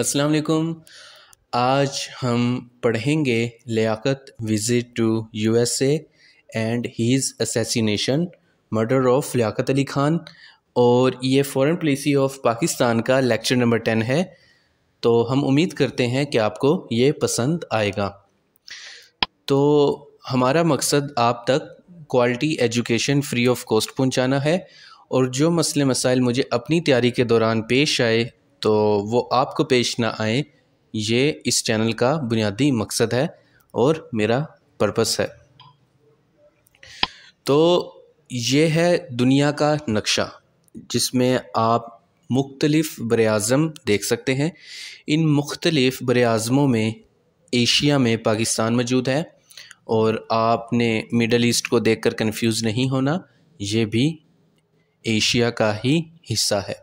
अस्सलाम वालेकुम आज हम पढ़ेंगे Liaquat visit to USA and his assassination murder of Liaquat Ali Khan और ये फॉरेन पॉलिसी ऑफ पाकिस्तान का लेक्चर नंबर टेन है तो हम उम्मीद करते हैं कि आपको ये पसंद आएगा तो हमारा मकसद आप तक quality education free of cost पहुंचाना है और जो मसले मसाइल मुझे अपनी तैयारी के दौरान पेश आए तो वो आपको पेश ना आए ये इस चैनल का बुनियादी मकसद है और मेरा पर्पस है तो ये है दुनिया का नक्शा जिसमें आप मुख्तलफ़ बर अज़म देख सकते हैं इन मुख्तलफ़ बर अज़मों में एशिया में पाकिस्तान मौजूद है और आपने मिडल ईस्ट को देखकर कंफ्यूज नहीं होना ये भी एशिया का ही हिस्सा है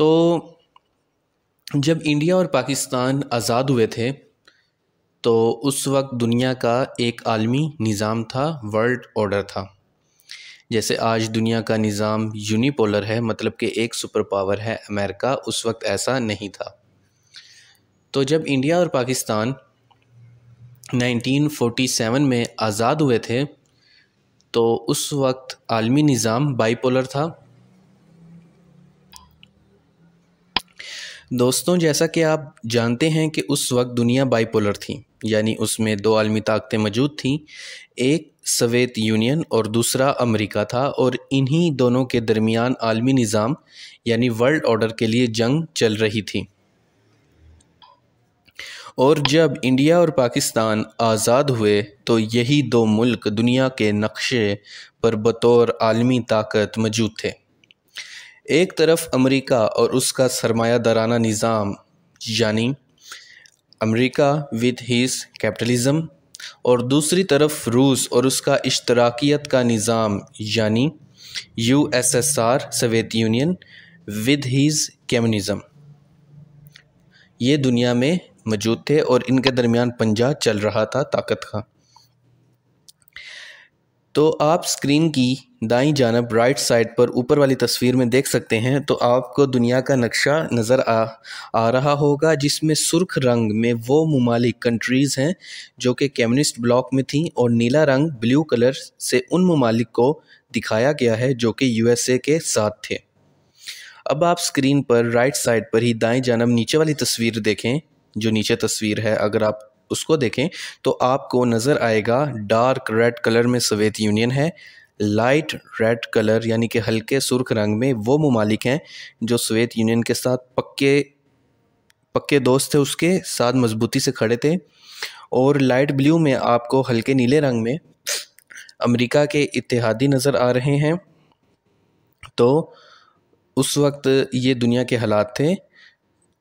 तो जब इंडिया और पाकिस्तान आज़ाद हुए थे तो उस वक्त दुनिया का एक आलमी निज़ाम था वर्ल्ड ऑर्डर था जैसे आज दुनिया का निज़ाम यूनिपोलर है मतलब कि एक सुपर पावर है अमेरिका उस वक्त ऐसा नहीं था तो जब इंडिया और पाकिस्तान 1947 में आज़ाद हुए थे तो उस वक्त आलमी निज़ाम बाईपोलर था दोस्तों जैसा कि आप जानते हैं कि उस वक्त दुनिया बाइपोलर थी यानी उसमें दो आलमी ताकतें मौजूद थीं एक सवेत यूनियन और दूसरा अमेरिका था और इन्हीं दोनों के दरमियान आलमी निज़ाम यानी वर्ल्ड ऑर्डर के लिए जंग चल रही थी और जब इंडिया और पाकिस्तान आज़ाद हुए तो यही दो मुल्क दुनिया के नक्शे पर बतौर आलमी ताकत मौजूद थे एक तरफ अमेरिका और उसका सरमाया दाराना निज़ाम यानी अमेरिका विद हीज कैपिटलिज्म और दूसरी तरफ रूस और उसका इश्तराकियत का निज़ाम यानी U S S R union with his communism ये दुनिया में मौजूद थे और इनके दरमियान पंजा चल रहा था ताकत का तो आप स्क्रीन की दाई जानब राइट साइड पर ऊपर वाली तस्वीर में देख सकते हैं तो आपको दुनिया का नक्शा नज़र आ आ रहा होगा जिसमें सुर्ख रंग में वो ममालिक कंट्रीज़ हैं जो कि कम्युनिस्ट ब्लॉक में थीं और नीला रंग ब्लू कलर से उन ममालिक को दिखाया गया है जो कि यूएसए के साथ थे अब आप स्क्रीन पर राइट साइड पर ही दाएं जानब नीचे वाली तस्वीर देखें जो नीचे तस्वीर है अगर आप उसको देखें तो आपको नज़र आएगा डार्क रेड कलर में सोवियत यूनियन है लाइट रेड कलर यानी कि हल्के सुर्ख रंग में वो ममालिक हैं जो सोवियत यूनियन के साथ पक्के पक्के दोस्त थे उसके साथ मजबूती से खड़े थे और लाइट ब्लू में आपको हल्के नीले रंग में अमेरिका के इतिहादी नज़र आ रहे हैं तो उस वक्त ये दुनिया के हालात थे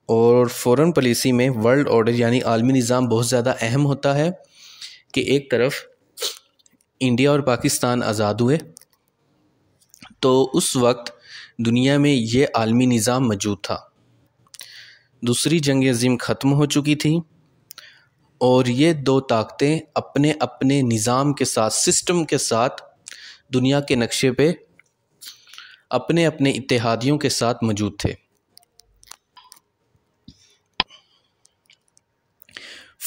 और फ़ॉरेन पॉलिसी में वर्ल्ड ऑर्डर यानी आलमी निज़ाम बहुत ज़्यादा अहम होता है कि एक तरफ इंडिया और पाकिस्तान आज़ाद हुए तो उस वक्त दुनिया में ये आलमी निज़ाम मौजूद था दूसरी जंग अजीम ख़त्म हो चुकी थी और ये दो ताकतें अपने अपने निज़ाम के साथ सिस्टम के साथ दुनिया के नक्शे पे अपने अपने इतिहादियों के साथ मौजूद थे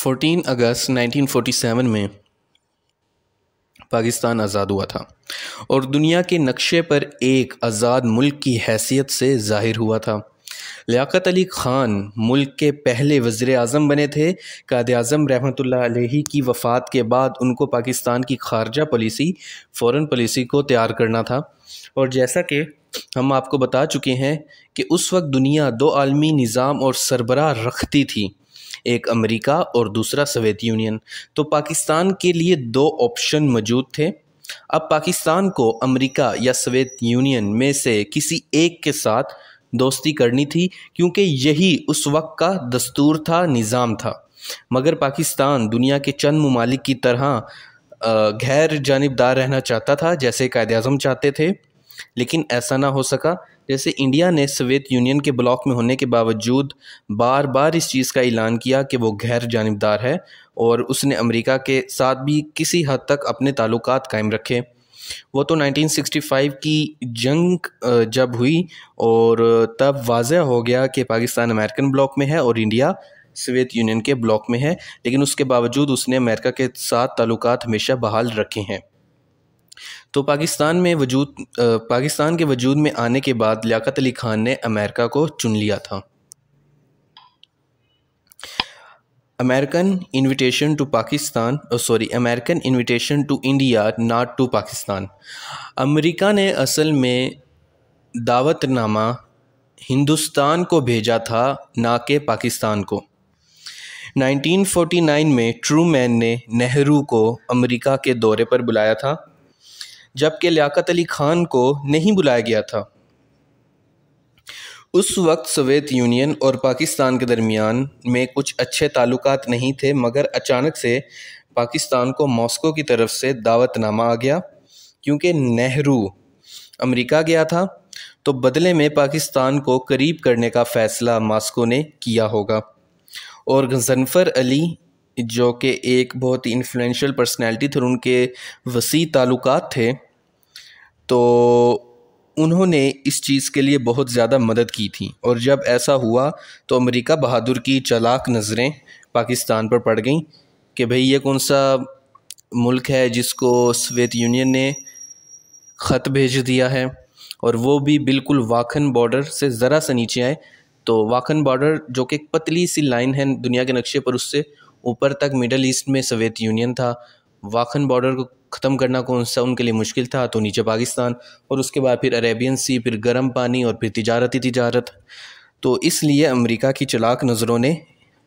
14 अगस्त 1947 में पाकिस्तान आज़ाद हुआ था और दुनिया के नक्शे पर एक आज़ाद मुल्क की हैसियत से ज़ाहिर हुआ था लियाकत अली ख़ान मुल्क के पहले वज़र अजम बने थे काद अजम रहमत अलही की वफ़ात के बाद उनको पाकिस्तान की खारजा पॉलिसी फ़ॉरन पॉलिसी को तैयार करना था और जैसा कि हम आपको बता चुके हैं कि उस वक्त दुनिया दो आलमी निज़ाम और सरबराह रखती थी एक अमेरिका और दूसरा सोवियत यूनियन तो पाकिस्तान के लिए दो ऑप्शन मौजूद थे अब पाकिस्तान को अमेरिका या सोवियत यूनियन में से किसी एक के साथ दोस्ती करनी थी क्योंकि यही उस वक्त का दस्तूर था निज़ाम था मगर पाकिस्तान दुनिया के चंद ममालिक की तरह गैर जानबदार रहना चाहता था जैसे कायद अजम चाहते थे लेकिन ऐसा ना हो सका जैसे इंडिया ने सोवियत यूनियन के ब्लॉक में होने के बावजूद बार बार इस चीज़ का ऐलान किया कि वो गैर जानबदार है और उसने अमेरिका के साथ भी किसी हद तक अपने ताल्लुक कायम रखे वो तो 1965 की जंग जब हुई और तब वाजह हो गया कि पाकिस्तान अमेरिकन ब्लॉक में है और इंडिया सोवियत यूनियन के ब्लॉक में है लेकिन उसके बावजूद उसने अमेरिका के साथ ताल्लुक हमेशा बहाल रखे हैं तो पाकिस्तान में वजूद पाकिस्तान के वजूद में आने के बाद लियाकत अली खान ने अमेरिका को चुन लिया था American invitation to Pakistan sorry American invitation to India not to Pakistan America ने असल में दावतनामा हिंदुस्तान को भेजा था ना कि पाकिस्तान को 1949 में ट्रूमैन ने नेहरू को अमेरिका के दौरे पर बुलाया था जबकि लियाकत अली खान को नहीं बुलाया गया था उस वक्त सोवियत यूनियन और पाकिस्तान के दरमियान में कुछ अच्छे ताल्लुक नहीं थे मगर अचानक से पाकिस्तान को मॉस्को की तरफ से दावतनामा आ गया क्योंकि नेहरू अमेरिका गया था तो बदले में पाकिस्तान को करीब करने का फ़ैसला मॉस्को ने किया होगा और गजनफर अली जो कि एक बहुत ही इन्फ्लुएंशियल पर्सनैलिटी थे और उनके वसी ताल्लुक थे तो उन्होंने इस चीज़ के लिए बहुत ज़्यादा मदद की थी और जब ऐसा हुआ तो अमेरिका बहादुर की चलाक नज़रें पाकिस्तान पर पड़ गईं कि भई ये कौन सा मुल्क है जिसको सोवियत यूनियन ने ख़त भेज दिया है और वो भी बिल्कुल वाखन बॉर्डर से ज़रा सा नीचे आए तो वाखन बॉर्डर जो कि एक पतली सी लाइन है दुनिया के नक्शे पर उससे ऊपर तक मिडल ईस्ट में सोवियत यूनियन था वाखन बॉर्डर को ख़त्म करना कौन सा उनके लिए मुश्किल था तो नीचे पाकिस्तान और उसके बाद फिर अरेबियन सी फिर गर्म पानी और फिर तजारती तजारत तो इसलिए अमेरिका की चलाक नज़रों ने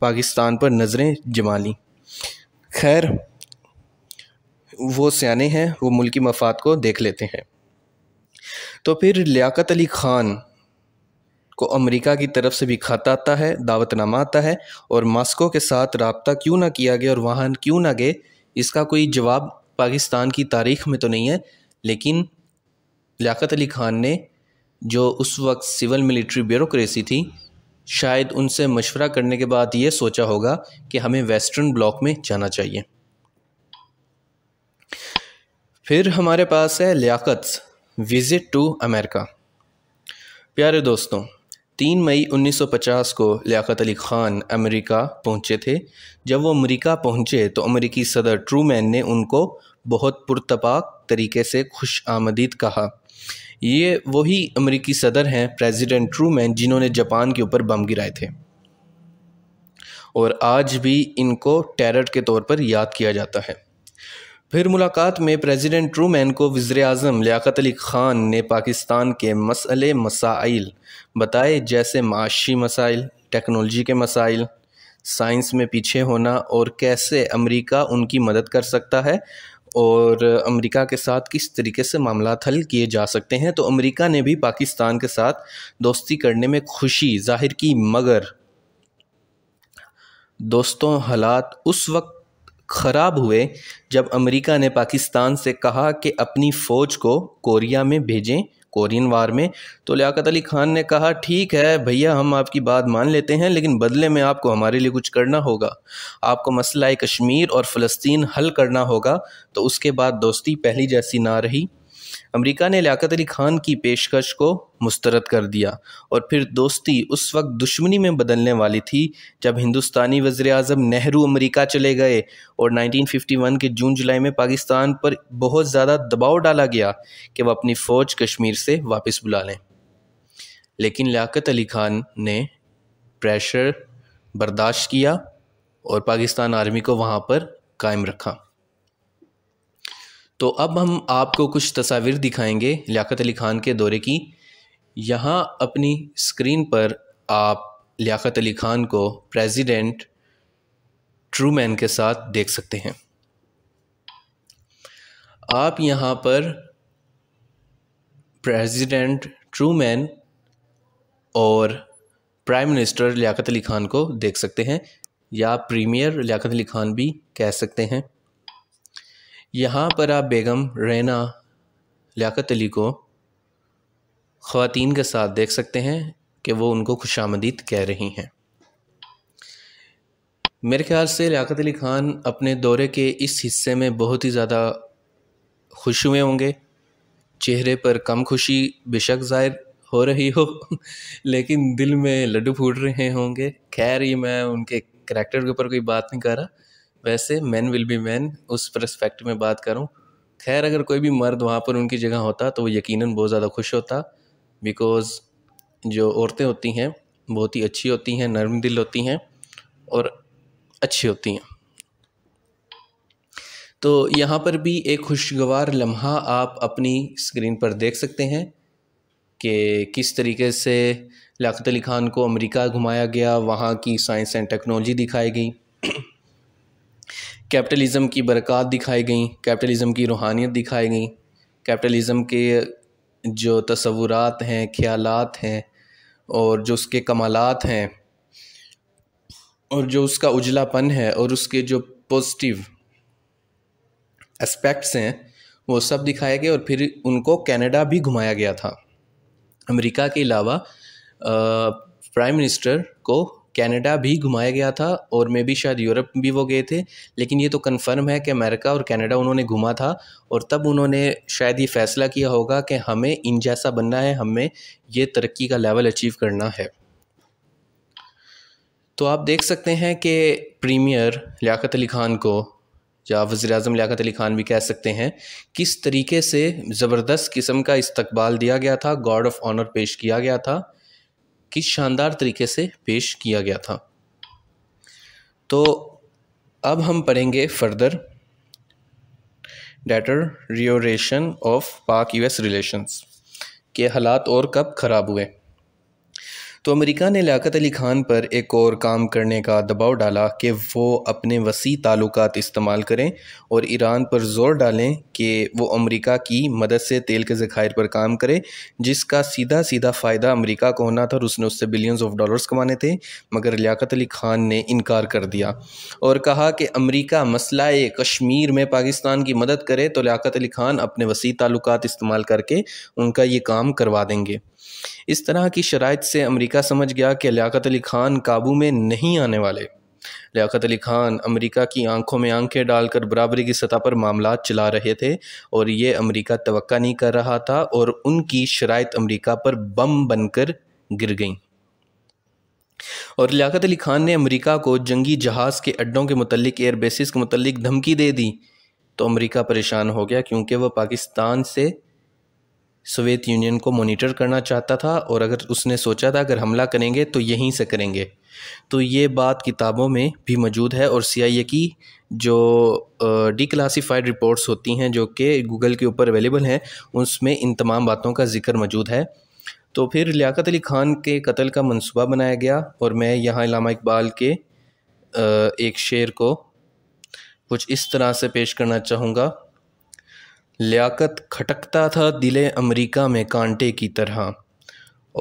पाकिस्तान पर नज़रें जमा लीं खैर वो सियाने हैं वो मुल्की मफाद को देख लेते हैं तो फिर लियाकत अली ख़ान को अमेरिका की तरफ से भी खत आता है दावतनामा आता है और मास्को के साथ रबता क्यों ना किया गया और वाहन क्यों ना गए इसका कोई जवाब पाकिस्तान की तारीख में तो नहीं है लेकिन लियात अली खान ने जो उस वक्त सिविल मिलिट्री ब्यूरोसी थी शायद उनसे मशवरा करने के बाद ये सोचा होगा कि हमें वेस्टर्न ब्लॉक में जाना चाहिए फिर हमारे पास है लियाकत विज़िट टू अमेरिका प्यारे दोस्तों तीन मई 1950 को लियाकत अली ख़ान अमेरिका पहुंचे थे जब वो अमेरिका पहुंचे तो अमेरिकी सदर ट्रूमैन ने उनको बहुत पुरतपाक तरीके से खुश आमदीद कहा ये वही अमेरिकी सदर हैं प्रेसिडेंट ट्रूमैन जिन्होंने जापान के ऊपर बम गिराए थे और आज भी इनको टेरर के तौर पर याद किया जाता है फिर मुलाकात में प्रेसिडेंट ट्रूमैन को वज़र अजम लियात अली ख़ान ने पाकिस्तान के मसले मसाइल बताए जैसे माशी मसाइल टेक्नोलॉजी के मसाइल साइंस में पीछे होना और कैसे अमेरिका उनकी मदद कर सकता है और अमेरिका के साथ किस तरीके से मामला हल किए जा सकते हैं तो अमेरिका ने भी पाकिस्तान के साथ दोस्ती करने में खुशी जाहिर की मगर दोस्तों हालात उस वक्त ख़राब हुए जब अमेरिका ने पाकिस्तान से कहा कि अपनी फ़ौज को कोरिया में भेजें कोरियन वार में तो लियाकत अली खान ने कहा ठीक है भैया हम आपकी बात मान लेते हैं लेकिन बदले में आपको हमारे लिए कुछ करना होगा आपको मसला कश्मीर और फ़लस्तीन हल करना होगा तो उसके बाद दोस्ती पहली जैसी ना रही अमेरिका ने लियाकत अली खान की पेशकश को मुस्तरद कर दिया और फिर दोस्ती उस वक्त दुश्मनी में बदलने वाली थी जब हिंदुस्तानी वज़र अजम नेहरू अमरीका चले गए और 1951 के जून जुलाई में पाकिस्तान पर बहुत ज़्यादा दबाव डाला गया कि वह अपनी फ़ौज कश्मीर से वापस बुला लें लेकिन लियाकत अली खान ने प्रेशर बर्दाश्त किया और पाकिस्तान आर्मी को वहाँ पर कायम रखा तो अब हम आपको कुछ तस्वीर दिखाएंगे लियाकत अली ख़ान के दौरे की यहाँ अपनी स्क्रीन पर आप लियाकत अली ख़ान को प्रेसिडेंट ट्रूमैन के साथ देख सकते हैं आप यहाँ पर प्रेसिडेंट ट्रूमैन और प्राइम मिनिस्टर लियाकत अली ख़ान को देख सकते हैं या प्रीमियर लियाकत अली ख़ान भी कह सकते हैं यहाँ पर आप बेगम रैना लियाकत अली को ख़वातीन के साथ देख सकते हैं कि वो उनको खुश आमदीद कह रही हैं मेरे ख्याल से लियाकत अली ख़ान अपने दौरे के इस हिस्से में बहुत ही ज़्यादा खुश हुए होंगे चेहरे पर कम खुशी बेशक ज़ाहिर हो रही हो लेकिन दिल में लड्डू फूट रहे होंगे खैर ये मैं उनके करैक्टर के ऊपर कोई बात नहीं कर रहा वैसे मैन विल बी मैन उस प्रस्पेक्ट में बात करूँ खैर अगर कोई भी मर्द वहाँ पर उनकी जगह होता तो वो यकीनन बहुत ज़्यादा खुश होता बिकॉज़ जो औरतें होती हैं बहुत ही अच्छी होती हैं नरम दिल होती हैं और अच्छी होती हैं तो यहाँ पर भी एक खुशगवार लम्हा आप अपनी स्क्रीन पर देख सकते हैं कि किस तरीके से लियात अली ख़ान को अमेरिका घुमाया गया वहाँ की साइंस एंड टेक्नोलॉजी दिखाई गई कैपिटलिज़म की बरक़ात दिखाई गई कैपिटलिज़म की रूहानियत दिखाई गई कैपिटलिज़म के जो तस्वूरत हैं ख्यालात हैं और जो उसके कमालत हैं और जो उसका उजलापन है और उसके जो पॉजिटिव एस्पेक्ट्स हैं वो सब दिखाए गए और फिर उनको कनाडा भी घुमाया गया था अमेरिका के अलावा प्राइम मिनिस्टर को कनाडा भी घुमाया गया था और मे भी शायद यूरोप भी वो गए थे लेकिन ये तो कंफर्म है कि अमेरिका और कनाडा उन्होंने घुमा था और तब उन्होंने शायद ये फ़ैसला किया होगा कि हमें इन जैसा बनना है हमें ये तरक्की का लेवल अचीव करना है तो आप देख सकते हैं कि प्रीमियर लियाकत अली ख़ान को या वज़ी अजम लियात अली ख़ान भी कह सकते हैं किस तरीके से ज़बरदस्त किस्म का इस्तबाल दिया गया था गार्ड ऑफ ऑनर पेश किया गया था किस शानदार तरीके से पेश किया गया था तो अब हम पढ़ेंगे further deterioration of Pak US relations के हालात और कब ख़राब हुए तो अमेरिका ने लियात अली खान पर एक और काम करने का दबाव डाला कि वो अपने वसी ताल्लुक इस्तेमाल करें और ईरान पर जोर डालें कि वो अमेरिका की मदद से तेल के ज़खायर पर काम करें जिसका सीधा सीधा फ़ायदा अमेरिका को होना था और उसने उससे बिलियंस ऑफ डॉलर्स कमाने थे मगर लियाकत अली खान ने इनकार कर दिया और कहा कि अमरीका मसला कश्मीर में पाकिस्तान की मदद करे तो लियात अली खान अपने वसी ताल्लुक इस्तेमाल करके उनका ये काम करवा देंगे इस तरह की शराइ से अमरीका समझ गया कि लियाकत अली ख़ान काबू में नहीं आने वाले लियाकत अली ख़ान अमरीका की आंखों में आंखें डालकर बराबरी की सतह पर मामला चला रहे थे और ये अमरीका तो नहीं कर रहा था और उनकी शराइ अमरीका पर बम बनकर गिर गई और लियाकत अली ख़ान ने अमेरिका को जंगी जहाज़ के अड्डों के मतलब एयर बेसिस के मतलब धमकी दे दी तो अमेरिका परेशान हो गया क्योंकि वह पाकिस्तान से सोवियत यूनियन को मॉनिटर करना चाहता था और अगर उसने सोचा था अगर हमला करेंगे तो यहीं से करेंगे तो ये बात किताबों में भी मौजूद है और सी की जो क्लासीफाइड रिपोर्ट्स होती हैं जो कि गूगल के ऊपर अवेलेबल हैं उसमें इन तमाम बातों का जिक्र मौजूद है तो फिर लियाकत अली ख़ान के कत्ल का मंसूबा बनाया गया और मैं यहाँ इलामा इकबाल के एक शेर को कुछ इस तरह से पेश करना चाहूँगा लियाकत खटकता था दिले अमेरिका में कांटे की तरह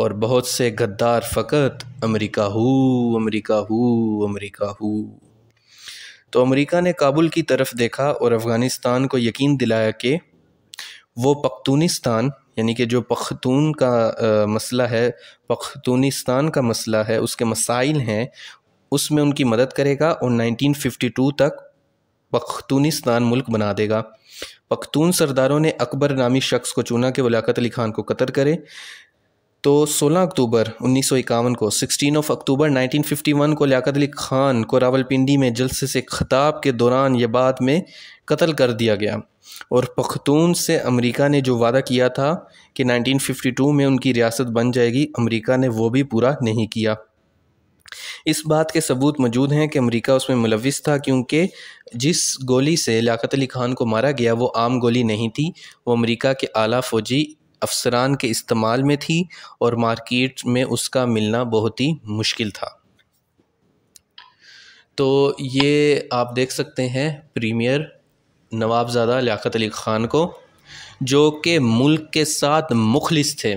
और बहुत से गद्दार फ़कत अमेरिका हो अमेरिका हो अमेरिका हो तो अमेरिका ने काबुल की तरफ देखा और अफ़गानिस्तान को यकीन दिलाया कि वो पख्तूनिस्तान यानी कि जो पख्तून का आ, मसला है पख्तूनिस्तान का मसला है उसके मसाइल हैं उसमें उनकी मदद करेगा और 1952 तक पख्तूनिस्तान मुल्क बना देगा पख्तून सरदारों ने अकबर नामी शख्स को चुना कि वलाकत अली खान को कतर करे तो 16 अक्टूबर उन्नीस को 16 ऑफ अक्टूबर 1951 को लियाकत अली खान को रावलपिंडी में जलसे से खताब के दौरान ये बाद में कत्ल कर दिया गया और पख्तून से अमेरिका ने जो वादा किया था कि 1952 में उनकी रियासत बन जाएगी अमेरिका ने वो भी पूरा नहीं किया इस बात के सबूत मौजूद हैं कि अमेरिका उसमें मुलविस था क्योंकि जिस गोली से लियात अली खान को मारा गया वो आम गोली नहीं थी वो अमेरिका के आला फौजी अफसरान के इस्तेमाल में थी और मार्केट में उसका मिलना बहुत ही मुश्किल था तो ये आप देख सकते हैं प्रीमियर नवाबजादा लियात अली ख़ान को जो कि मुल्क के साथ मुखलिस थे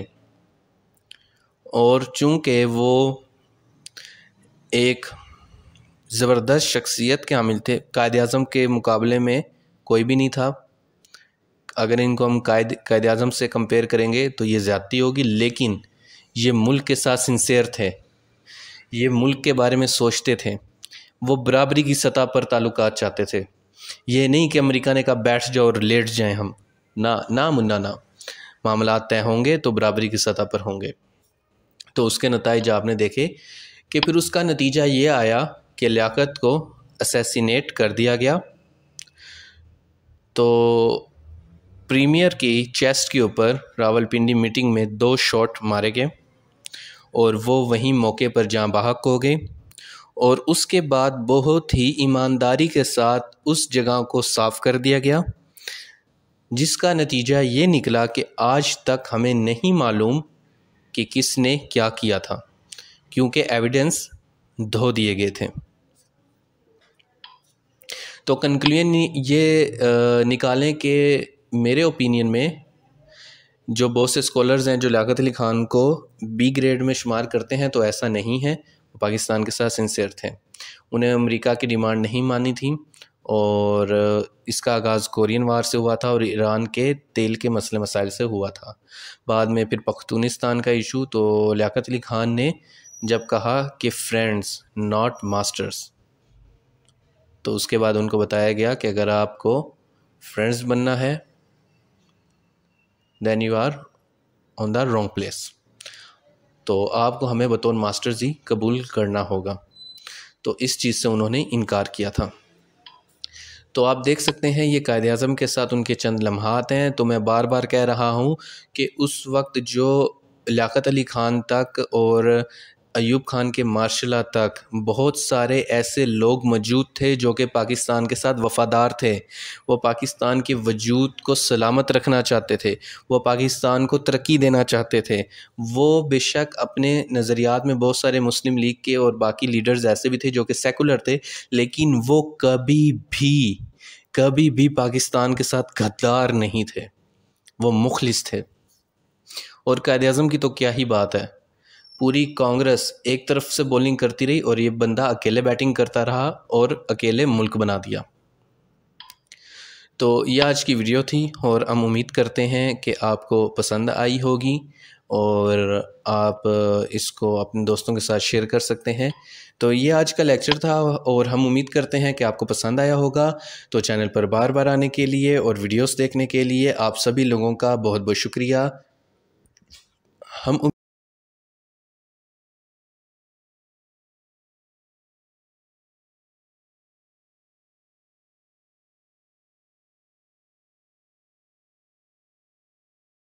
और चूँकि वो एक ज़बरदस्त शख्सियत के हामिल थे कायद अज़म के मुकाबले में कोई भी नहीं था अगर इनको हम कायद कायद अज़म से कंपेयर करेंगे तो ये ज़्यादती होगी लेकिन ये मुल्क के साथ सिंसेर थे ये मुल्क के बारे में सोचते थे वो बराबरी की सतह पर ताल्लुक चाहते थे ये नहीं कि अमेरिका ने कहा बैठ जाओ और लेट जाएं हम ना ना मुन्ना ना मामला तय होंगे तो बराबरी की सतह पर होंगे तो उसके नतज आपने देखे कि फिर उसका नतीजा ये आया कि लियाकत को असेसिनेट कर दिया गया तो प्रीमियर की चेस्ट के ऊपर रावलपिंडी मीटिंग में दो शॉट मारे गए और वो वहीं मौके पर जहाँ बाहक हो गए और उसके बाद बहुत ही ईमानदारी के साथ उस जगह को साफ़ कर दिया गया जिसका नतीजा ये निकला कि आज तक हमें नहीं मालूम कि किसने क्या किया था क्योंकि एविडेंस धो दिए गए थे तो कंक्लूजन ये निकालें कि मेरे ओपिनियन में जो बहुत से स्कॉलर्स हैं जो लियात अली खान को बी ग्रेड में शुमार करते हैं तो ऐसा नहीं है वो पाकिस्तान के साथ सिंसियर थे उन्हें अमेरिका की डिमांड नहीं मानी थी और इसका आगाज़ कोरियन वार से हुआ था और ईरान के तेल के मसले मसाइल से हुआ था बाद में फिर पख्तूनिस्तान का इशू तो लियात अली खान ने जब कहा कि फ्रेंड्स नॉट मास्टर्स तो उसके बाद उनको बताया गया कि अगर आपको फ्रेंड्स बनना है then you are on the wrong place तो आपको हमें बतौर मास्टर्स ही कबूल करना होगा तो इस चीज़ से उन्होंने इनकार किया था तो आप देख सकते हैं ये कायद अज़म के साथ उनके चंद लम्हात हैं तो मैं बार बार कह रहा हूँ कि उस वक्त जो लियात अली ख़ान तक और अयूब खान के मार्शला तक बहुत सारे ऐसे लोग मौजूद थे जो कि पाकिस्तान के साथ वफ़ादार थे वो पाकिस्तान के वजूद को सलामत रखना चाहते थे वो पाकिस्तान को तरक्की देना चाहते थे वो बेशक अपने नज़रियात में बहुत सारे मुस्लिम लीग के और बाकी लीडर्स ऐसे भी थे जो कि सेकुलर थे लेकिन वो कभी भी कभी भी पाकिस्तान के साथ गद्दार नहीं थे वो मुखलिस थे और कायद अजम की तो क्या ही बात है पूरी कांग्रेस एक तरफ से बॉलिंग करती रही और ये बंदा अकेले बैटिंग करता रहा और अकेले मुल्क बना दिया तो ये आज की वीडियो थी और हम उम्मीद करते हैं कि आपको पसंद आई होगी और आप इसको अपने दोस्तों के साथ शेयर कर सकते हैं तो ये आज का लेक्चर था और हम उम्मीद करते हैं कि आपको पसंद आया होगा तो चैनल पर बार बार आने के लिए और वीडियोस देखने के लिए आप सभी लोगों का बहुत बहुत शुक्रिया हम